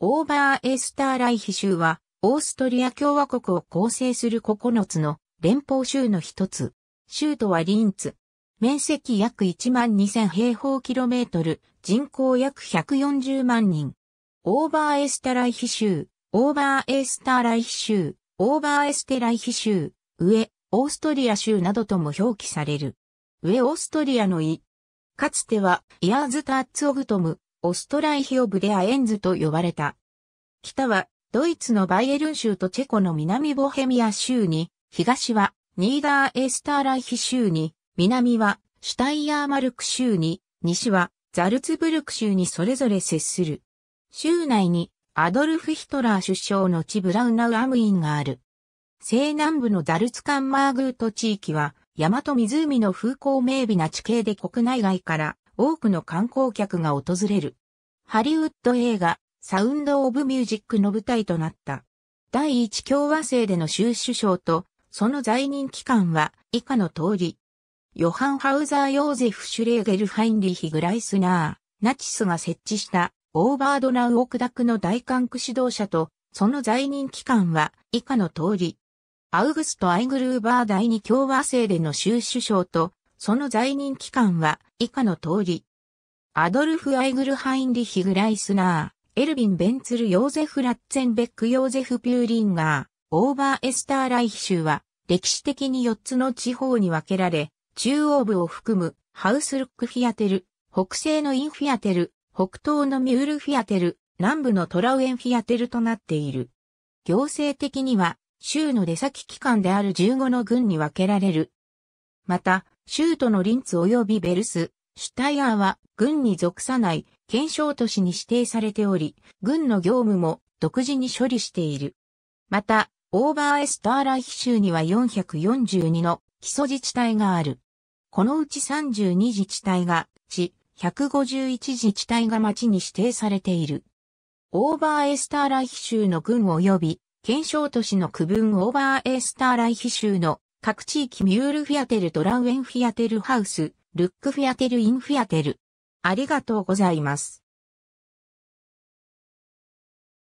オーバーエスターライヒ州は、オーストリア共和国を構成する9つの連邦州の一つ。州都はリンツ。面積約1万2000平方キロメートル、人口約140万人。オーバーエスタライヒ州、オーバーエスタライヒ州、オーバーエステライヒ州、上、オーストリア州などとも表記される。上オーストリアの意。かつては、イアーズタッツオグトム、オストライヒオブデアエンズと呼ばれた。北はドイツのバイエルン州とチェコの南ボヘミア州に、東はニーダーエスターライヒ州に、南はシュタイヤーマルク州に、西はザルツブルク州にそれぞれ接する。州内にアドルフ・ヒトラー首相の地ブラウナウアムインがある。西南部のザルツカンマーグート地域は、山と湖の風光明媚な地形で国内外から多くの観光客が訪れる。ハリウッド映画、サウンド・オブ・ミュージックの舞台となった。第一共和制での州首相と、その在任期間は以下の通り。ヨハン・ハウザー・ヨーゼフ・シュレーゲル・ハインリヒ・グライスナー、ナチスが設置したオーバードナウ・オクダクの大韓区指導者と、その在任期間は以下の通り。アウグスト・アイグルーバー第二共和制での州首相と、その在任期間は以下の通り。アドルフ・アイグル・ハインリヒ・グライスナー、エルビン・ベンツル・ヨーゼフ・ラッツェンベック・ヨーゼフ・ピューリンガー、オーバー・エスター・ライヒ州は歴史的に4つの地方に分けられ、中央部を含むハウスルック・フィアテル、北西のインフィアテル、北東のミュール・フィアテル、南部のトラウエンフィアテルとなっている。行政的には州の出先機関である15の郡に分けられる。また、州都のリンツ及びベルス、シュタイアーは軍に属さない検証都市に指定されており、軍の業務も独自に処理している。また、オーバーエスターライヒ州には442の基礎自治体がある。このうち32自治体が地、151自治体が町に指定されている。オーバーエスターライヒ州の軍及び、検証都市の区分オーバーエスターライヒ州の各地域ミュールフィアテルドランウェンフィアテルハウス、ルックフィアテルインフィアテル。ありがとうございます。